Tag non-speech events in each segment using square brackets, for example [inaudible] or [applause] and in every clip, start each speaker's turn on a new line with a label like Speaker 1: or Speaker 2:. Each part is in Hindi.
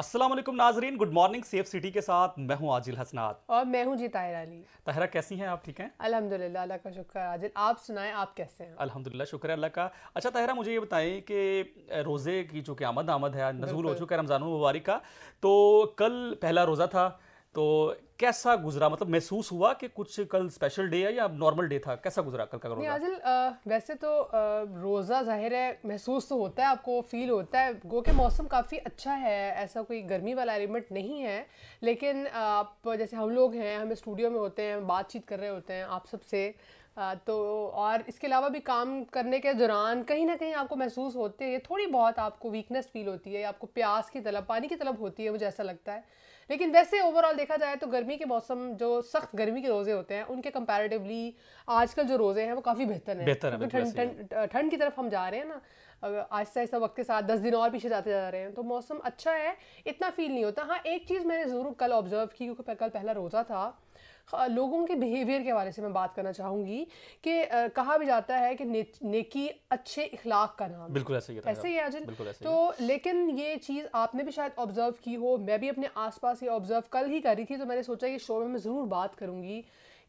Speaker 1: असलम नाजरीन गुड मॉर्निंग सेफ सिटी के साथ मैं हूं आजिल हसनात
Speaker 2: और मैं हूं जी ताहिर अली
Speaker 1: कैसी हैं आप ठीक हैं
Speaker 2: अल्हम्दुलिल्लाह अल्लाह का शुक्र आजिल आप सुनाएं आप कैसे हैं
Speaker 1: अल्हम्दुलिल्लाह शुक्र है अल्लाह का अच्छा तहरा मुझे ये बताएं कि रोज़े की जो कि आमद आमद है नजूल हो चुका है रमज़ान मुबारक का तो कल पहला रोज़ा था तो कैसा गुजरा मतलब महसूस हुआ कि कुछ कल स्पेशल डे है या नॉर्मल डे था कैसा गुजरा कल का रोजा
Speaker 2: आजिल वैसे तो रोज़ा जाहिर है महसूस तो होता है आपको फील होता है गो के मौसम काफ़ी अच्छा है ऐसा कोई गर्मी वाला एलिमेंट नहीं है लेकिन आप जैसे हम लोग हैं हमें स्टूडियो में होते हैं बातचीत कर रहे होते हैं आप सबसे तो और इसके अलावा भी काम करने के दौरान कहीं ना कहीं आपको महसूस होते हैं थोड़ी बहुत आपको वीकनेस फील होती है या आपको प्यास की तलब पानी की तलब होती है मुझे ऐसा लगता है लेकिन वैसे ओवरऑल देखा जाए तो गर्मी के मौसम जो सख्त गर्मी के रोज़े होते हैं उनके कंपैरेटिवली आजकल जो रोज़े हैं वो काफ़ी बेहतर हैं बेहतर ठंड की तरफ हम जा रहे हैं ना आहिस्ता आहिस्ता वक्त के साथ दस दिन और पीछे जाते जा रहे हैं तो मौसम अच्छा है इतना फील नहीं होता हाँ एक चीज़ मैंने ज़रूर कल ऑब्जर्व की क्योंकि कल पहला रोज़ा था लोगों के बिहेवियर के बारे से मैं बात करना चाहूंगी कि कहा भी जाता है कि नेकी अच्छे इखलाक का नाम
Speaker 1: बिल्कुल ऐसे ही ऐसे ही आजन तो
Speaker 2: लेकिन ये चीज़ आपने भी शायद ऑब्ज़र्व की हो मैं भी अपने आसपास ये ऑब्ज़र्व कल ही करी थी तो मैंने सोचा ये शो में मैं ज़रूर बात करूंगी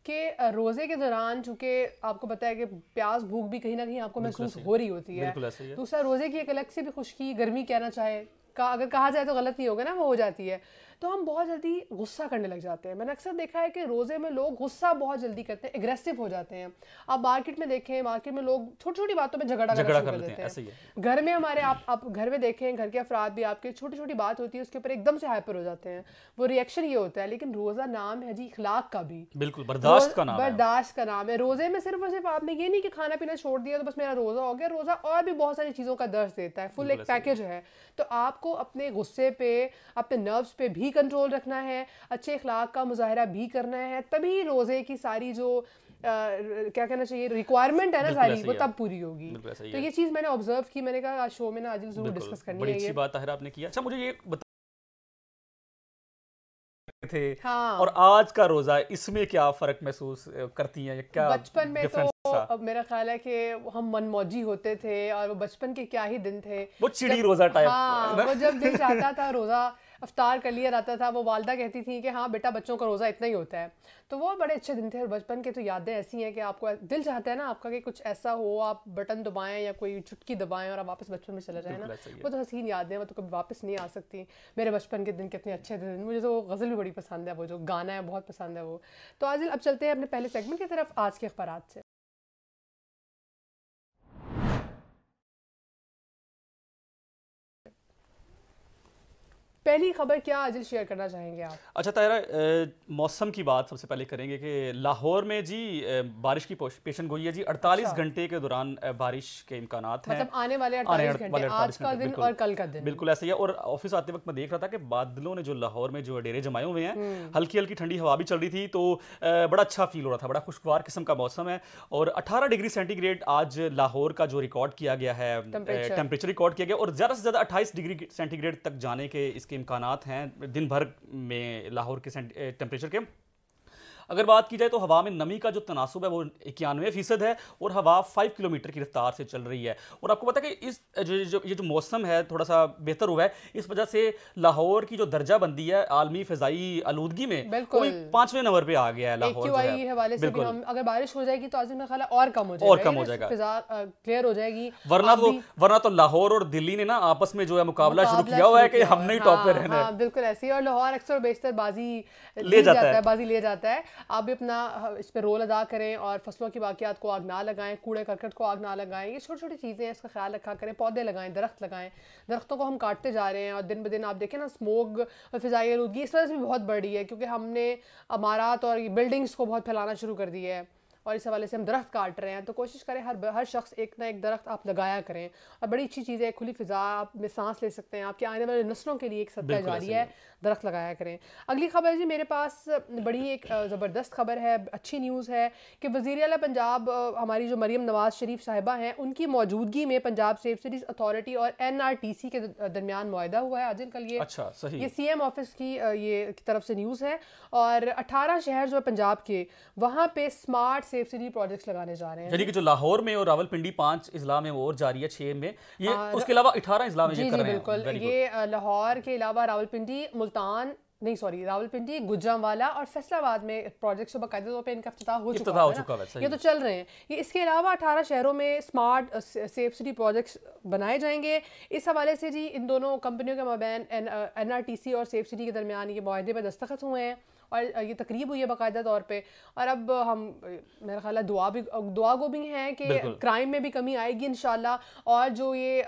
Speaker 2: कि रोज़े के दौरान चूंकि आपको पता है कि प्यास भूख भी कहीं ना कहीं आपको महसूस हो रही होती है दूसरा रोज़े की एक अलग से भी खुशकी गर्मी कहना चाहे का अगर कहा जाए तो गलत नहीं होगा ना वो हो जाती है तो हम बहुत जल्दी गुस्सा करने लग जाते हैं मैंने अक्सर देखा है कि रोज़े में लोग गुस्सा बहुत जल्दी करते हैं एग्रेसिव हो जाते हैं आप मार्केट में देखें मार्केट में लोग छोटी छोटी बातों में झगड़ा कर देते हैं घर में हमारे आप आप घर में देखें घर के अफराद भी आपके छोटी छोटी बात होती है उसके ऊपर एकदम से हाइपर हो जाते हैं वो रिएक्शन ये होता है लेकिन रोज़ा नाम है जी इखलाक का भी
Speaker 1: बिल्कुल बर्दाश्त का नाम
Speaker 2: बर्दाश्त का नाम है रोज़े में सिर्फ और सिर्फ आपने ये नहीं कि खाना पीना छोड़ दिया तो बस मेरा रोज़ा हो गया रोज़ा और भी बहुत सारी चीज़ों का दर्ज देता है फुल एक पैकेज है तो आपको अपने गुस्से पे अपने नर्व्स पे भी कंट्रोल रखना है अच्छे अखलाक का मुजाहरा भी करना है तभी रोज़े की सारी जो आ, क्या कहना चाहिए रिक्वायरमेंट है ना सारी वो तब
Speaker 1: पूरी होगी तो ये
Speaker 2: चीज़ मैंने ऑब्जर्व की मैंने कहा शो में ना आज जरूर डिस्कस करनी बड़ी अच्छी
Speaker 1: बात है आपने किया अच्छा मुझे ये थे हाँ। और आज का रोज़ा इसमें क्या फ़र्क महसूस करती हैं क्या बचपन में तो अब
Speaker 2: मेरा ख्याल है कि हम मनमौजी होते थे और वो बचपन के क्या ही दिन थे वो चिड़ी रोज़ा टाइप हाँ, वो जब दिल चाहता था रोज़ा अफ्तार कर लिया जाता था वो वालदा कहती थी कि हाँ बेटा बच्चों का रोज़ा इतना ही होता है तो वो बड़े अच्छे दिन थे और बचपन के तो यादें ऐसी हैं कि आपको दिल चाहता है ना आपका कि कुछ ऐसा हो आप बटन दबाएं या कोई चुटकी दबाएं और आप वापस बचपन में चले जाए ना वो तो हसीन यादें वो तो कभी वापस नहीं आ सकती मेरे बचपन के दिन कितने अच्छे दिन मुझे तो गज़ल भी बड़ी पसंद है वो जो गाना है बहुत पसंद है वो तो आज अब चलते हैं अपने पहले सेगमेंट की तरफ आज के अखबार से पहली खबर क्या आज शेयर करना चाहेंगे आप
Speaker 1: अच्छा तहरा मौसम की बात सबसे पहले करेंगे कि लाहौर में जी बारिश की पेशन गोई है जी 48 अच्छा। घंटे के दौरान बारिश के इम्कान हैं मतलब आने
Speaker 2: वाले 48 वाले आज का दिन और कल का दिन बिल्कुल
Speaker 1: ऐसा ही है और ऑफिस आते वक्त मैं देख रहा था कि बादलों ने जो लाहौर में जो डेरे जमाए हुए हैं हम्म। हल्की हल्की ठंडी हवा भी चल रही थी तो बड़ा अच्छा फील हो रहा था बड़ा खुशगवार किस्म का मौसम है और अठारह डिग्री सेंटीग्रेड आज लाहौर का जो रिकॉर्ड किया गया है टेम्परेचर रिकॉर्ड किया गया और ज़्यादा से ज़्यादा अट्ठाईस डिग्री सेंटीग्रेड तक जाने के इसके के इम्कान हैं दिन भर में लाहौर के टेम्परेचर के अगर बात की जाए तो हवा में नमी का जो तनासब है वो इक्यानवे फ़ीसद है और हवा फाइव किलोमीटर की रफ्तार से चल रही है और आपको पता है कि इस जो, जो ये जो मौसम है थोड़ा सा बेहतर हुआ है इस वजह से लाहौर की जो दर्जा बंदी है आलमी फ़जाई आलूदगी में बिल्कुल पाँचवें नंबर पर आ गया है लाहौर बिल्कुल
Speaker 2: अगर बारिश हो जाएगी तो आजम और कम हो जाएगा और कम हो जाएगा क्लियर हो जाएगी
Speaker 1: वरना तो वरना तो लाहौर और दिल्ली ने ना आपस में जो है मुकाबला शुरू किया हुआ है कि हमने ही टॉप पे हाँ, रहना है हाँ,
Speaker 2: बिल्कुल ऐसी और लाहौर अक्सर बेशतर बाजी ले जाता है बाजी ले जाता है आप भी अपना इस पर रोल अदा करें और फसलों की बाकियात को आग ना लगाएं कूड़े करकट को आग ना लगाएं ये छोटी छोटी चीज़ें हैं इसका ख्याल रखा करें पौधे लगाएं दरख्त लगाएं दरख्तों को हम काटते जा रहे हैं और दिन ब दिन आप देखें ना स्मोक और फ़िज़ाई आलूगी इस वजह से भी बहुत बढ़ी है क्योंकि हमने अमारात और बिल्डिंग्स को बहुत फैलाना शुरू कर दिया है और इस हवाले से हम दरख्त काट रहे हैं तो कोशिश करें हर हर शख्स एक ना एक दरख्त आप लगाया करें और बड़ी अच्छी चीज़ है खुली फ़िज़ा आप में सांस ले सकते हैं आपके आने वाले नस्लों के लिए एक सत्ता जारी है दरख्त लगाया करें अगली खबर जी मेरे पास बड़ी एक ज़बरदस्त खबर है अच्छी न्यूज़ है कि वज़ी अला पंजाब हमारी जो मरीम नवाज़ शरीफ साहिबा हैं उनकी मौजूदगी में पंजाब सेफ सेफसीरीज अथॉरिटी और एन आर टी सी के दरमियान मुहिदा हुआ है आज कल ये अच्छा सही ये सी एम ऑफिस की ये की तरफ से न्यूज़ है और अठारह शहर जो है पंजाब के वहाँ पे स्मार्ट सेफ सिटी प्रोजेक्ट्स लगाने जा रहे हैं यानी
Speaker 1: कि जो लाहौर में और रावलपिंडी पाँच इजला में और जारी है छः में ये उसके अलावा अठारह इजला में जी, जी, बिल्कुल ये
Speaker 2: लाहौर के अलावा रावलपिंडी पिंडी मुल्तान नहीं सॉरी रावलपिंडी वाला और फैसलाबाद में प्रोजेक्ट्स बाकायदा तौर पर इनका अफ्ताह हो चुका हो चुका है ये तो चल रहे हैं ये इसके अलावा अठारह शहरों में स्मार्ट सेफ सिटी प्रोजेक्ट्स बनाए जाएंगे इस हवाले से जी इन दोनों कंपनियों के मबैन एन आर टी सी और सेफ सिटी के दरमियान ये माहे पर दस्तखत हुए हैं और uh, ये तकरीब हुई है बाकायदा तौर पर और अब हम uh, मेरा ख्याल है दुआ भी uh, दुआ गो भी हैं कि क्राइम में भी कमी आएगी इन और जो ये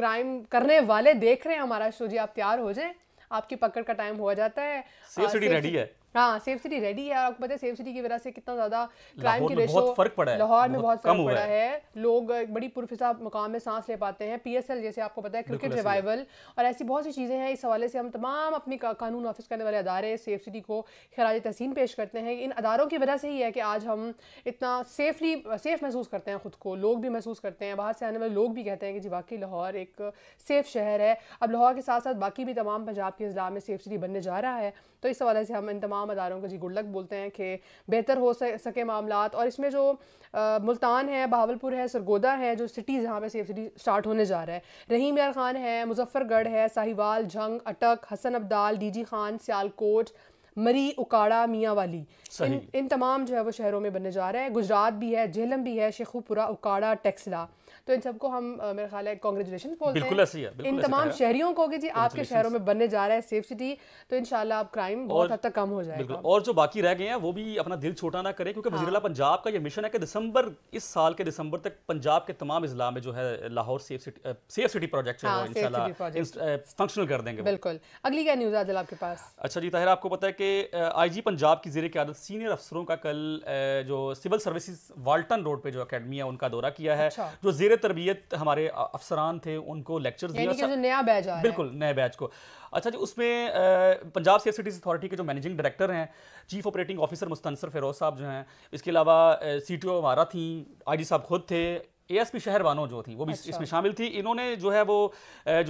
Speaker 2: क्राइम um, करने वाले देख रहे हैं हमारा शो जी आप तैयार हो जाए आपकी पकड़ का टाइम हो जाता है सेफ सिटी रेडी है हाँ सेफ सिटी रेडी है और आपको पता है सेफ सिटी की वजह से कितना ज्यादा क्राइम की रेशो फर्क पड़ा है लाहौर में बहुत फर्क पड़ा है, है। लोग बड़ी पुरफिसा मुकाम में सांस ले पाते हैं पीएसएल जैसे आपको पता है क्रिकेट रिवाइवल और ऐसी बहुत सी चीज़ें हैं इस हवाले से हम तमाम अपनी कानून ऑफिस करने वाले अदारे सेफ सिटी को खराज तहसीन पेश करते हैं इन अदारों की वजह से ही है कि आज हम इतना सेफली सेफ महसूस करते हैं खुद को लोग भी महसूस करते हैं बाहर से आने वाले लोग भी कहते हैं कि जी वाकई लाहौर एक सेफ शहर है अब लाहौर के साथ साथ बाकी भी तमाम पंजाब के अजला में सेफ सिटी बनने जा रहा है तो इस हवाले से हम इन तमाम अदारों को जी गुड लक बोलते हैं कि बेहतर हो सके मामला और इसमें जो आ, मुल्तान है बहावलपुर है सरगोदा है जो सिटीज़ यहाँ पे सेफ सिटी स्टार्ट होने जा रहा है रहीम यार खान है मुजफ्फरगढ़ है साहिवाल जंग अटक हसन अब्दाल डी खान सियालकोट मरी उकाड़ा मियाँ वाली इन, इन तमाम जो है वो शहरों में बनने जा रहे हैं गुजरात भी है झेलम भी है शेखुपुरा उकाड़ा टेक्सला तो इन सबको हम मेरा ख्याल है कॉन्ग्रेचुलेशन बोलते बिल्कुल ऐसी है बिल्कुल इन तमाम शहरियों को कि जी आपके शहरों में बनने जा रहा है सेफ सिटी तो इन आप क्राइम बहुत हद तक कम हो जाएगा
Speaker 1: और जो बाकी रह गए हैं वो भी अपना दिल छोटा ना करें क्योंकि वजीरला हाँ। पंजाब का ये मिशन है कि दिसंबर इस साल के दिसंबर तक पंजाब के तमाम इजला में जो है Lahore safe city safe city project functional कर देंगे
Speaker 2: बिल्कुल अगली क्या न्यूज़ आदल आपके
Speaker 1: पास अच्छा जी ताहिर आपको पता है कि आईजी पंजाब की जेर क्या सीनियर अफसरों का कल जो सिविल सर्विसेज वाल्टन रोड पे जो एकेडमी है उनका दौरा किया है अच्छा। जो जेर वजीर तरबियत हमारे अफसरान थे उनको लेक्चर दिया
Speaker 2: नया बैच बिल्कुल
Speaker 1: नए बैच को अच्छा जी उसमें पंजाब सेफ सिटीज़ अथॉरिटी के जो मैनेजिंग डायरेक्टर हैं chief operating officer Mustansar Feroz साहब जो हैं इसके अलावा सी टी ओ हमारा थी आई जी साहब खुद थे एस पी शहर बानो जो थी वो भी अच्छा। इसमें शामिल थी इन्होंने जो है वो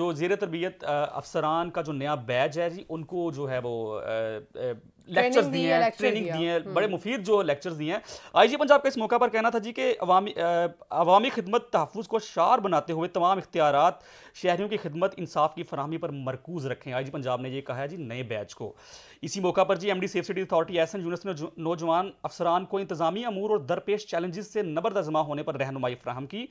Speaker 1: जो जेर तरबियत अफसरान का जो नया बैच है जी उनको जो है वो लेक्चर्स दिए हैं ट्रेनिंग दी है बड़े हम्म। मुफीद जो लेक्चर्स दिए हैं आई जी पंजाब का इस मौका पर कहना था जी कि अवामी खिदमत तहफ़ को शार बनाते हुए तमाम इख्तियार शहरीों की खिदमत इंसाफ की फरहमी पर मरकूज़ रखें आई जी पंजाब ने यह कहा है जी नए बैच को इसी मौका पर G M D safe city authority एन यूनस ने नौजवान अफसरान को इंतजामी अमूर और दरपेश चैलेंजेस से नबरदजमा होने पर रहनुमाई फ्राहम की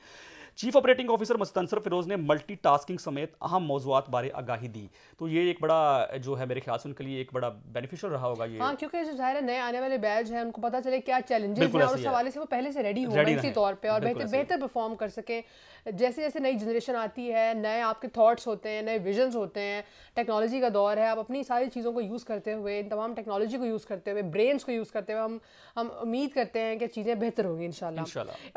Speaker 1: chief operating officer Mustansar Feroz ने मल्टीटास्किंग समेत अहम मौजूद बारे आगाही दी तो ये एक बड़ा जो है मेरे ख्याल से उनके लिए एक बड़ा बेनिफिशियल रहा होगा ये हाँ
Speaker 2: क्योंकि जाहिर है नए आने वाले बैच है उनको पता चले क्या चैलेंजेस हैं और उस हवाले से वो पहले से रेडी हो इसी तौर पर और बेहतर बेहतर परफॉर्म कर सके जैसे जैसे नई जनरेशन आती है नए आपके थॉट्स होते हैं नए विजन्स होते हैं टेक्नोलॉजी का दौर है आप अपनी सारी चीज़ों को यूज़ करते हुए इन तमाम टेक्नोलॉजी को यूज़ करते हुए ब्रेन्स को यूज़ करते हुए हम हम उम्मीद करते हैं कि चीज़ें बेहतर होंगी इन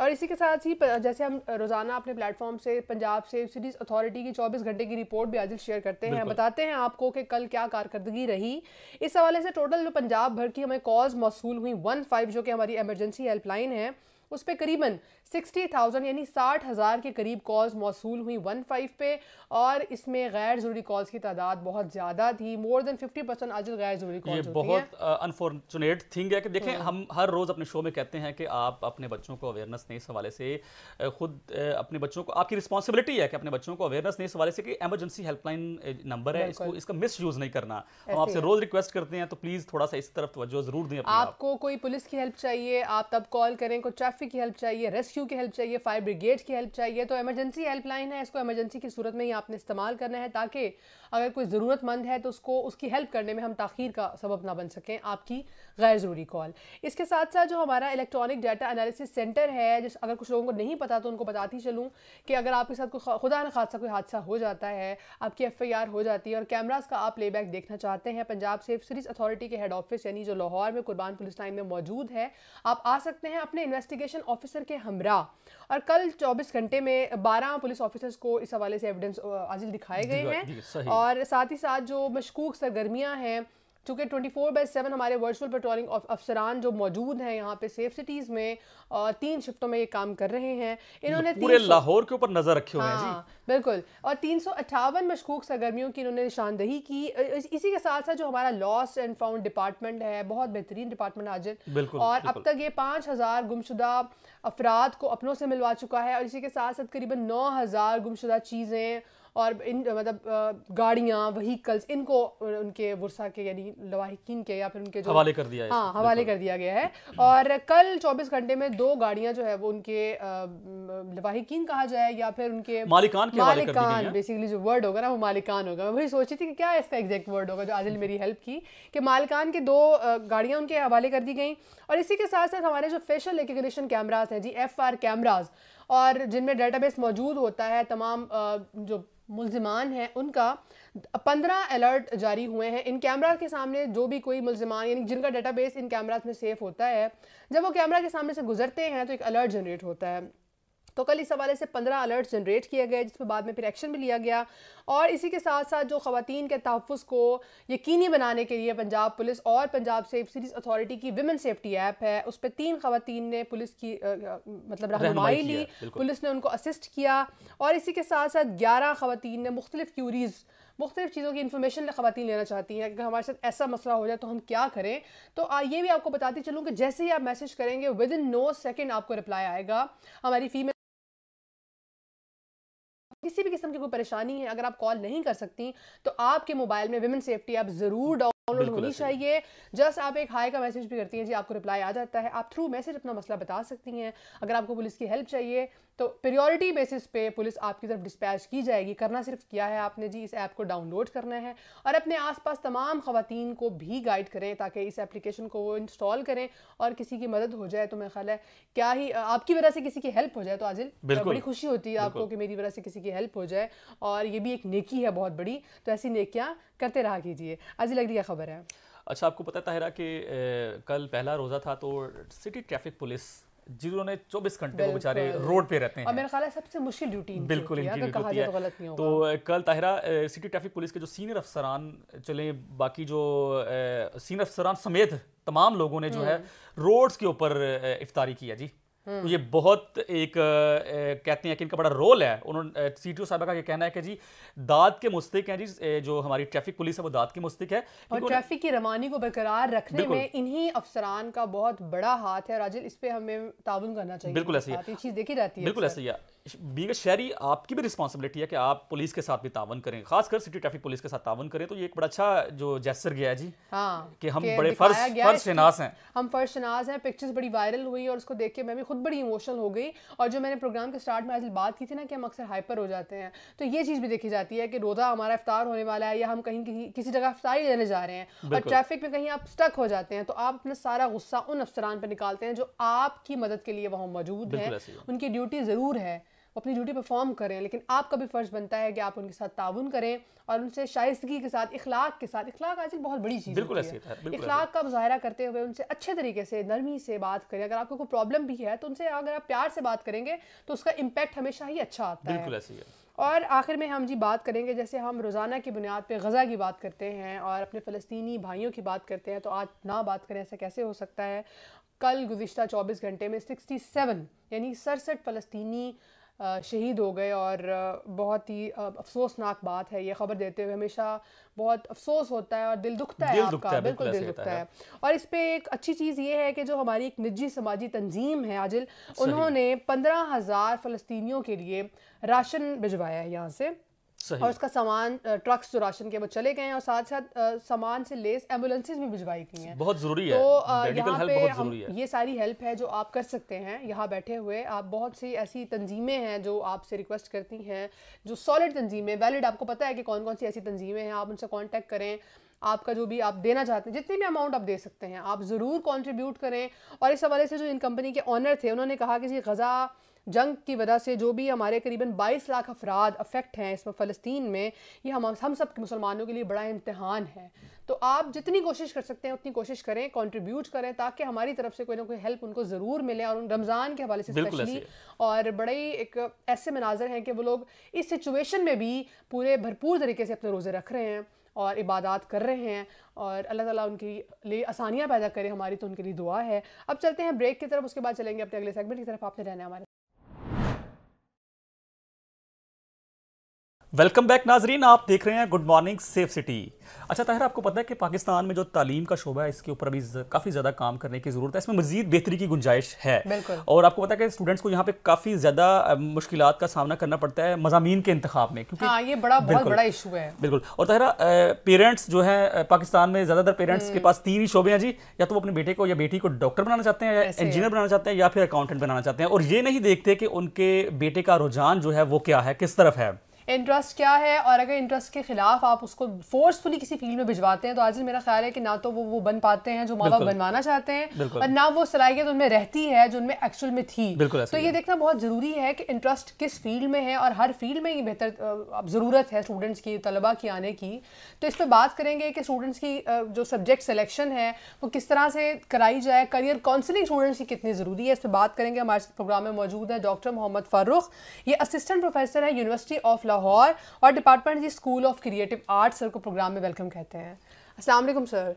Speaker 2: और इसी के साथ ही जैसे हम रोज़ाना अपने प्लेटफॉर्म से पंजाब से सिटीज़ अथॉरिटी की चौबीस घंटे की रिपोर्ट भी आज शेयर करते हैं बताते हैं आपको कि कल क्या कारकर्दगी रही इस हवाले से टोटल जो पंजाब भर की हमें कॉज मौसू हुई वन फाइव जो कि हमारी एमरजेंसी हेल्पलाइन है उस पर करीबन सिक्सटी थाउजेंड यानी साठ हज़ार के करीब कॉल्स मौसू हुई वन फाइव पे और इसमें गैर ज़रूरी कॉल्स की तादाद बहुत ज़्यादा थी मोर देन फिफ्टी परसेंट आज गैर ज़रूरी कॉल्स बहुत
Speaker 1: अनफॉर्चुनेट थिंग है कि देखें हाँ। हम हर रोज़ अपने शो में कहते हैं कि आप अपने बच्चों को अवेयरनेस नहीं इस हवाले से खुद अपने बच्चों को आपकी रिस्पॉन्सिबिलिटी है कि अपने बच्चों को अवेयरनेस नहीं इस हवाले से कि एमरजेंसी हेल्पलाइन नंबर है इसको इसका मिस यूज़ नहीं करना हम आपसे रोज़ रिक्वेस्ट करते हैं तो प्लीज़ थोड़ा सा इस तरफ तवज्जो ज़रूर दें आपको
Speaker 2: कोई पुलिस की हेल्प चाहिए आप तब कॉल करें कोई ट्रैफिक ट्रैफिक की हेल्प चाहिए रेस्क्यू की हेल्प चाहिए फायर ब्रिगेड की हेल्प चाहिए तो एमरजेंसी हेल्पलाइन है इसको एमरजेंसी की सूरत में ही आपने इस्तेमाल करना है ताकि अगर कोई ज़रूरतमंद है तो उसको उसकी हेल्प करने में हम तखीर का सबब ना बन सकें आपकी गैर ज़रूरी कॉल इसके साथ साथ जो हमारा इलेक्ट्रॉनिक डाटा एनालिसिस सेंटर है जिस अगर कुछ लोगों को नहीं पता तो उनको बताती चलूँ कि अगर आपके साथ कोई खुदा न खादा कोई हादसा हो जाता है आपकी एफ आई आर हो जाती है और कैमराज का आप प्लेबैक देखना चाहते हैं पंजाब सेफ सीरीज अथॉरिटी के हेड ऑफिस यानी जो लाहौर में कुर्बान पुलिस लाइन में मौजूद है आप आ सकते हैं अपने इन्वेस्टिगेशन ऑफिसर के हमरा और कल चौबीस घंटे में बारह पुलिस ऑफिसर्स को इस हवाले से एविडेंस आज दिखाए गए हैं और और साथ ही साथ जो मशकूक सरगर्मियाँ हैं चूँकि 24 फोर बाई सेवन हमारे वर्चुअल पेट्रोलिंग अफसरान जो मौजूद हैं यहाँ पे सेफ सिटीज़ में और तीन शिफ्टों में ये काम कर रहे हैं इन्होंने पूरे
Speaker 1: लाहौर के ऊपर नज़र रखे हुए हाँ, हैं जी हाँ,
Speaker 2: बिल्कुल और तीन सौ अट्ठावन मशकूक सरगर्मियों की इन्होंने निशानदही की इसी के साथ साथ जो हमारा लॉस एंड फाउंड डिपार्टमेंट है बहुत बेहतरीन डिपार्टमेंट हाजिर और अब तक ये पाँच हज़ार गुमशुदा अफराद को अपनों से मिलवा चुका है और इसी के साथ साथ करीबन नौ हज़ार गुमशुदा चीज़ें और इन मतलब गाड़ियाँ वहीकल्स इनको उनके वर्षा के यानी लवाहिकीन के या फिर उनके जो हवाले कर दिया हाँ हवाले कर दिया गया है और कल चौबीस घंटे में दो गाड़ियाँ जो है वो उनके लवाहिकीन कहा जाए या फिर उनके मालिकान के मालिकान बेसिकली जो वर्ड होगा ना वो मालिकान होगा मैं वही सोच रही थी कि क्या इसका एग्जैक्ट वर्ड होगा जो आदिल मेरी हेल्प की कि मालिकान के दो गाड़ियाँ उनके हवाले कर दी गई और इसी के साथ साथ हमारे जो फेशल रिकग्निशन कैमराज हैं जी एफ आर कैमराज और जिनमें डेटाबेस मौजूद होता है तमाम जो मुलजमान हैं उनका पंद्रह अलर्ट जारी हुए हैं इन कैमरा के सामने जो भी कोई मुलजमान यानी जिनका डाटा बेस इन कैमराज में सेफ होता है जब वो कैमरा के सामने से गुजरते हैं तो एक अलर्ट जनरेट होता है तो कल इस हवाले से पंद्रह अलर्ट जनरेट किया गया जिस पर बाद में फिर एक्शन भी लिया गया और इसी के साथ साथ जो ख़वान के तहफ़ को यकीनी बनाने के लिए पंजाब पुलिस और पंजाब सेफ सीरीज़ अथॉरिटी की विमेन सेफ्टी ऐप है उस पर तीन खवतान ने पुलिस की आ, मतलब रहनमाई ली पुलिस ने उनको असिस्ट किया और इसी के साथ साथ ग्यारह खवतान ने मुख्तलिफ क्यूरीज़ मुख्तलिफ चीज़ों की इन्फॉर्मेशन ख़वान लेना चाहती हैं अगर हमारे साथ ऐसा मसला हो जाए तो हम क्या करें तो आ, ये भी आपको बताती चलूँ कि जैसे ही आप मैसेज करेंगे विद इन नो सेकेंड आपको रिप्लाई आएगा हमारी फीमेल किसी भी किस्म की कोई परेशानी है अगर आप कॉल नहीं कर सकती तो आपके मोबाइल में विमेन सेफ्टी ऐप जरूर डाउनलोड होनी चाहिए जस्ट आप एक हाई का मैसेज भी करती हैं जी आपको रिप्लाई आ जाता है आप थ्रू मैसेज अपना मसला बता सकती हैं अगर आपको पुलिस की हेल्प चाहिए तो प्रियोरिटी बेसिस पे पुलिस आपकी तरफ डिस्पैच की जाएगी करना सिर्फ क्या है आपने जी इस ऐप को डाउनलोड करना है और अपने आसपास तमाम ख़वान को भी गाइड करें ताकि इस एप्लीकेशन को वो इंस्टॉल करें और किसी की मदद हो जाए तो मेरा ख्याल है क्या ही आपकी वजह से किसी की हेल्प हो जाए तो आजिल बड़ी खुशी होती है आपको कि मेरी वजह से किसी की हेल्प हो जाए और ये भी एक नेकी है बहुत बड़ी तो ऐसी नेकियाँ करते रहा कीजिए आजिल अगली क्या खबर है
Speaker 1: अच्छा आपको पता ताहरा कि कल पहला रोज़ा था तो सिटी ट्रैफिक पुलिस जिन्होंने 24 घंटे वो बेचारे रोड पे रहते हैं और मेरा
Speaker 2: ख्याल है सबसे मुश्किल ड्यूटी बिल्कुल इनकी ड्यूटी होती है तो, गलत नहीं
Speaker 1: तो कल ताहिरा सिटी ट्रैफिक पुलिस के जो सीनियर अफसरान चले बाकी जो सीनियर अफसरान समेत तमाम लोगों ने जो हम्म। है रोड्स के ऊपर इफ्तारी किया जी हम्म। ये बहुत एक कहते हैं कि इनका बड़ा रोल है उन्होंने सी टी का ये कहना है कि जी दाद के मुस्तिक हैं जी जो हमारी ट्रैफिक पुलिस है वो दाद की मुस्तिक है और ट्रैफिक
Speaker 2: की रवानी को बरकरार रखने में इन्हीं अफसरान का बहुत बड़ा हाथ है राजिल इस पर हमें ताउन करना चाहिए बिल्कुल ऐसी चीज़ देखी जाती है बिल्कुल ऐसी
Speaker 1: बीग शहरी आपकी भी रिस्पॉन्सिबिलिटी है कि आप पुलिस के साथ भी तावन करें खासकर सिटी ट्रैफिक पुलिस के साथ तावन करें तो ये एक बड़ा अच्छा जो जैसर गया है जी
Speaker 2: हाँ, कि हम बड़े फर्ज फर्ज शनास हैं हम फर्ज शनास हैं पिक्चर्स बड़ी वायरल हुई और उसको देख के मैं भी खुद बड़ी इमोशनल हो गई और जो मैंने प्रोग्राम के स्टार्ट में आज बात की थी ना कि हम अक्सर हाइपर हो जाते हैं तो ये चीज़ भी देखी जाती है कि रोज़ा हमारा इफ्तार होने वाला है या हम कहीं किसी जगह अफ्तारी लेने जा रहे हैं और ट्रैफिक में कहीं आप स्टक हो जाते हैं तो आप अपना सारा गुस्सा उन अफसरान पर निकालते हैं जो आपकी मदद के लिए वहाँ मौजूद हैं उनकी ड्यूटी ज़रूर है वो अपनी ड्यूटी परफॉर्म करें लेकिन आपका भी फ़र्ज़ बनता है कि आप उनके साथ ताउन करें और उनसे शाइस्तगी के साथ इखलाक के साथ इखलाक आज बहुत बड़ी चीज़ बिल्कुल ऐसी इखलाक का मुजाहरा करते हुए उनसे अच्छे तरीके से नरमी से बात करें अगर आपको कोई प्रॉब्लम भी है तो उनसे अगर आप प्यार से बात करेंगे तो उसका इम्पेक्ट हमेशा ही अच्छा आता है और आखिर में हम जी बात करेंगे जैसे हम रोज़ाना की बुनियाद पे गज़ा की बात करते हैं और अपने फ़लस्तनी भाइयों की बात करते हैं तो आज ना बात करें ऐसा कैसे हो सकता है कल गुज्त चौबीस घंटे में सिक्सटी सेवन यानी सड़सठ फ़लस्तनी शहीद हो गए और बहुत ही अफसोसनाक बात है ये खबर देते हुए हमेशा बहुत अफसोस होता है और दिल दुखता है आपका बिल्कुल दिल दुखता है।, और इस पर एक अच्छी चीज़ ये है कि जो हमारी एक निजी समाजी तंजीम है आजिल उन्होंने पंद्रह हज़ार फ़लस्तियों के लिए राशन भिजवाया है यहाँ से और उसका सामान ट्रक्स जो राशन के वो चले गए हैं और साथ साथ सामान से लेस एम्बुलेंसेज भी भिजवाई गई हैं बहुत ज़रूरी है तो यहाँ पे हम ये सारी हेल्प है जो आप कर सकते हैं यहाँ बैठे हुए आप बहुत सी ऐसी तंजीमें हैं जो आपसे रिक्वेस्ट करती हैं जो सॉलिड तंजीमें वैलिड आपको पता है कि कौन कौन सी ऐसी तंजीमें हैं आप उनसे कॉन्टेक्ट करें आपका जो भी आप देना चाहते हैं जितनी भी अमाउंट आप दे सकते हैं आप ज़रूर कॉन्ट्रीब्यूट करें और इस हवाले से जो इन कंपनी के ऑनर थे उन्होंने कहा कि गज़ा जंग की वजह से जो भी हमारे करीबन 22 लाख अफराद अफेक्ट हैं इसमें फ़लस्तीन में ये हम हम सब मुसलमानों के लिए बड़ा इम्तहान है तो आप जितनी कोशिश कर सकते हैं उतनी कोशिश करें कंट्रीब्यूट करें ताकि हमारी तरफ से कोई ना कोई हेल्प उनको ज़रूर मिले और उन रमज़ान के हवाले से स्पेशली और बड़े ही एक ऐसे मनाजर हैं कि वो लोग इस सिचुएशन में भी पूरे भरपूर तरीके से अपने रोज़े रख रहे हैं और इबादत कर रहे हैं और अल्लाह ताला उनके लिए आसानियाँ पैदा करें हमारी तो उनके लिए दुआ है अब चलते हैं ब्रेक की तरफ उसके बाद चलेंगे अपने अगले सेगमेंट की तरफ आपने रहना हमारे
Speaker 1: वेलकम बैक नाजरीन आप देख रहे हैं गुड मॉर्निंग सेफ सिटी अच्छा ताहिर आपको पता है कि पाकिस्तान में जो तालीम का शोबा है इसके ऊपर अभी काफ़ी ज़्यादा काम करने की ज़रूरत है इसमें मजीद बेहतरी की गुंजाइश है और आपको पता है कि स्टूडेंट्स को यहाँ पे काफ़ी ज़्यादा मुश्किल का सामना करना पड़ता है मजामी के इंतब में क्योंकि
Speaker 2: हाँ, ये बड़ा बहुत बड़ा इशू है
Speaker 1: बिल्कुल और तहरा पेरेंट्स जो है पाकिस्तान में ज़्यादातर पेरेंट्स के हम्म। पास तीन ही शोबे हैं जी या तो वो अपने बेटे को या बेटी को डॉक्टर बनाना चाहते हैं या इंजीनियर बनाना चाहते हैं या फिर अकाउंटेंट बनाना चाहते हैं और ये नहीं देखते कि उनके बेटे का रुझान जो है वो क्या है किस तरफ है
Speaker 2: इंटरेस्ट क्या है और अगर इंटरेस्ट के खिलाफ आप उसको फोर्सफुली किसी फील्ड में भिजवाते हैं तो आज मेरा ख्याल है कि ना तो वो वो बन पाते हैं जो माँ बाप बनवाना चाहते हैं और ना वो सलाहियत उनमें रहती है जो उनमें एक्चुअल में थी तो ये देखना बहुत ज़रूरी है कि इंटरेस्ट किस फील्ड में है और हर फील्ड में ये बेहतर ज़रूरत है स्टूडेंट्स की तलबा की आने की तो इस पर बात करेंगे कि स्टूडेंट्स की जो सब्जेक्ट सेलेक्शन है वो किस तरह से कराई जाए करियर काउंसलिंग स्टूडेंट्स की कितनी ज़रूरी है इस पर बात करेंगे हमारे प्रोग्राम में मौजूद है डॉक्टर मोहम्मद फ़ारूक ये असिस्टेंट प्रोफेसर है यूनिवर्सिटी ऑफ लाहौर और डिपार्टमेंट जी school of creative art sir को प्रोग्राम में वेलकम कहते हैं असलम सर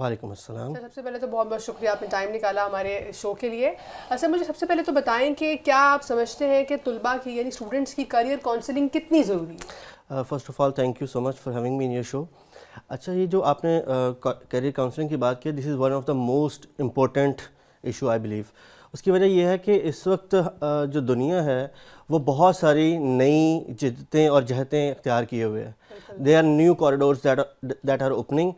Speaker 3: वालेकुम अस्सलाम सर
Speaker 2: सबसे पहले तो बहुत बहुत शुक्रिया आपने टाइम निकाला हमारे शो के लिए सर मुझे सबसे पहले तो बताएं कि क्या आप समझते हैं कि तलबा की यानी स्टूडेंट्स की करियर काउंसलिंग कितनी
Speaker 3: ज़रूरी है first of all thank you so much for having me in your show अच्छा ये जो आपने करियर uh, काउंसलिंग की बात की this is one of the most important issue I believe उसकी वजह यह है कि इस वक्त जो दुनिया है वो बहुत सारी नई जिदतें और जहतें अख्तियार किए हुए हैं they are new corridor that are opening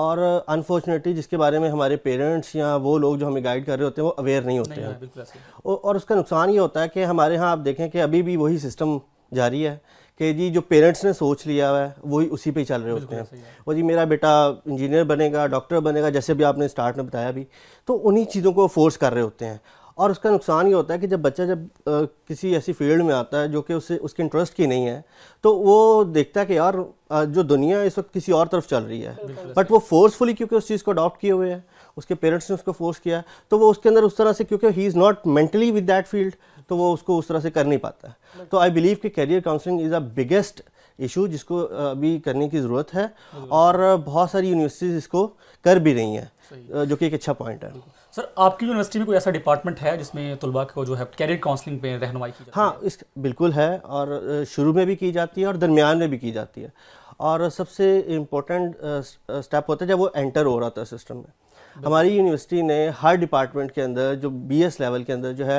Speaker 3: और अनफॉर्चुनेटली जिसके बारे में हमारे पेरेंट्स या वो लोग जो हमें गाइड कर रहे होते हैं वो अवेयर नहीं होते नहीं हैं और उसका नुकसान ये होता है कि हमारे यहाँ आप देखें कि अभी भी वही सिस्टम जारी है कि जी जो पेरेंट्स ने सोच लिया है वही उसी पे चल रहे होते हैं वो जी मेरा बेटा इंजीनियर बनेगा डॉक्टर बनेगा जैसे भी आपने स्टार्ट में बताया अभी तो उन्हीं चीज़ों को फोर्स कर रहे होते हैं और उसका नुकसान ये होता है कि जब बच्चा जब आ, किसी ऐसी फील्ड में आता है जो कि उसे उसके इंटरेस्ट की नहीं है तो वो देखता है कि यार आ, जो दुनिया इस वक्त किसी और तरफ चल रही है बट वो फोर्सफुली क्योंकि उस चीज़ को अडॉप्ट किए हुए हैं उसके पेरेंट्स ने उसको फोर्स किया है तो वो उसके अंदर उस तरह से क्योंकि he is not mentally with that field तो वो उसको उस तरह से कर नहीं पाता है तो आई बिलीव कि career counselling is a biggest issue जिसको अभी करने की ज़रूरत है और बहुत सारी यूनिवर्सिटीज़ इसको कर भी रही हैं जो कि एक अच्छा पॉइंट है
Speaker 1: सर आपकी यूनिवर्सिटी में कोई ऐसा डिपार्टमेंट है जिसमें तलबा को जो है कैरियर काउंसलिंग पे रहनुमाई की
Speaker 3: हाँ इस बिल्कुल है और शुरू में भी की जाती है और दरमियान में भी की जाती है और सबसे इम्पोर्टेंट स्टेप होता है जब वो एंटर हो रहा था सिस्टम में हमारी यूनिवर्सिटी ने हर डिपार्टमेंट के अंदर जो बी लेवल के अंदर जो है